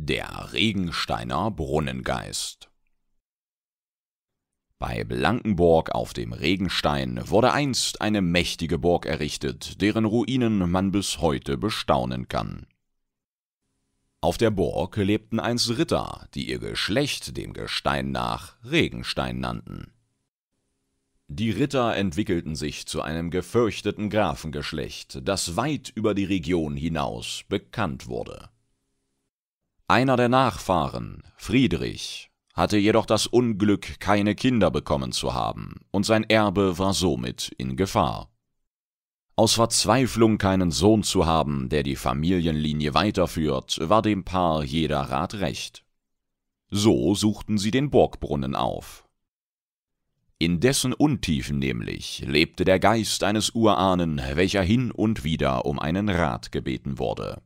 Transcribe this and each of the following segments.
Der Regensteiner Brunnengeist Bei Blankenburg auf dem Regenstein wurde einst eine mächtige Burg errichtet, deren Ruinen man bis heute bestaunen kann. Auf der Burg lebten einst Ritter, die ihr Geschlecht dem Gestein nach Regenstein nannten. Die Ritter entwickelten sich zu einem gefürchteten Grafengeschlecht, das weit über die Region hinaus bekannt wurde. Einer der Nachfahren, Friedrich, hatte jedoch das Unglück, keine Kinder bekommen zu haben, und sein Erbe war somit in Gefahr. Aus Verzweiflung, keinen Sohn zu haben, der die Familienlinie weiterführt, war dem Paar jeder Rat recht. So suchten sie den Burgbrunnen auf, in dessen Untiefen nämlich lebte der Geist eines Urahnen, welcher hin und wieder um einen Rat gebeten wurde.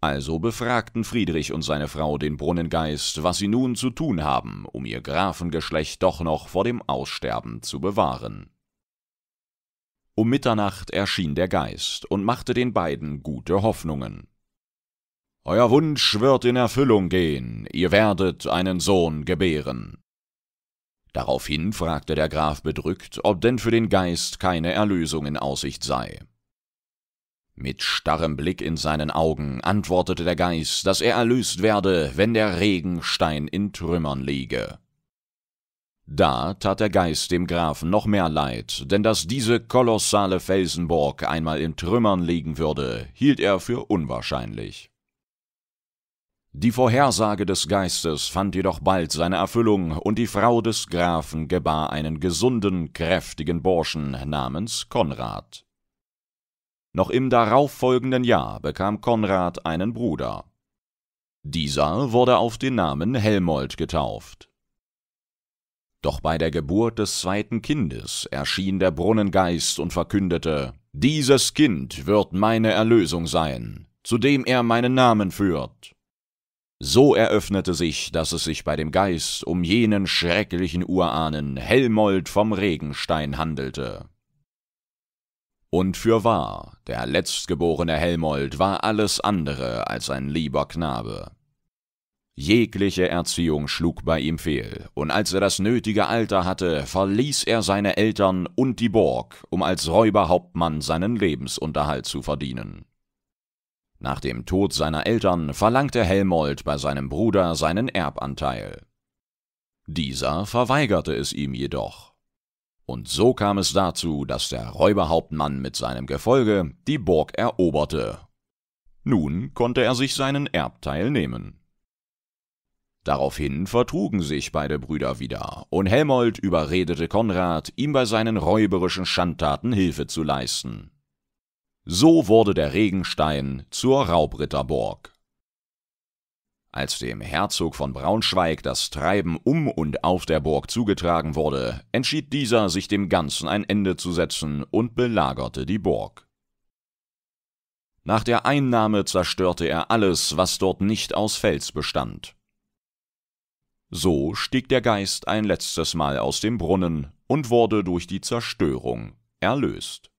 Also befragten Friedrich und seine Frau den Brunnengeist, was sie nun zu tun haben, um ihr Grafengeschlecht doch noch vor dem Aussterben zu bewahren. Um Mitternacht erschien der Geist und machte den beiden gute Hoffnungen. Euer Wunsch wird in Erfüllung gehen, ihr werdet einen Sohn gebären. Daraufhin fragte der Graf bedrückt, ob denn für den Geist keine Erlösung in Aussicht sei. Mit starrem Blick in seinen Augen antwortete der Geist, dass er erlöst werde, wenn der Regenstein in Trümmern liege. Da tat der Geist dem Grafen noch mehr leid, denn dass diese kolossale Felsenburg einmal in Trümmern liegen würde, hielt er für unwahrscheinlich. Die Vorhersage des Geistes fand jedoch bald seine Erfüllung, und die Frau des Grafen gebar einen gesunden, kräftigen Burschen namens Konrad. Noch im darauffolgenden Jahr bekam Konrad einen Bruder. Dieser wurde auf den Namen Helmold getauft. Doch bei der Geburt des zweiten Kindes erschien der Brunnengeist und verkündete, Dieses Kind wird meine Erlösung sein, zu dem er meinen Namen führt. So eröffnete sich, dass es sich bei dem Geist um jenen schrecklichen Urahnen Helmold vom Regenstein handelte. Und fürwahr, der letztgeborene Helmold war alles andere als ein lieber Knabe. Jegliche Erziehung schlug bei ihm fehl, und als er das nötige Alter hatte, verließ er seine Eltern und die Burg, um als Räuberhauptmann seinen Lebensunterhalt zu verdienen. Nach dem Tod seiner Eltern verlangte Helmold bei seinem Bruder seinen Erbanteil. Dieser verweigerte es ihm jedoch, und so kam es dazu, dass der Räuberhauptmann mit seinem Gefolge die Burg eroberte. Nun konnte er sich seinen Erbteil nehmen. Daraufhin vertrugen sich beide Brüder wieder, und Helmold überredete Konrad, ihm bei seinen räuberischen Schandtaten Hilfe zu leisten. So wurde der Regenstein zur Raubritterburg. Als dem Herzog von Braunschweig das Treiben um und auf der Burg zugetragen wurde, entschied dieser, sich dem Ganzen ein Ende zu setzen und belagerte die Burg. Nach der Einnahme zerstörte er alles, was dort nicht aus Fels bestand. So stieg der Geist ein letztes Mal aus dem Brunnen und wurde durch die Zerstörung erlöst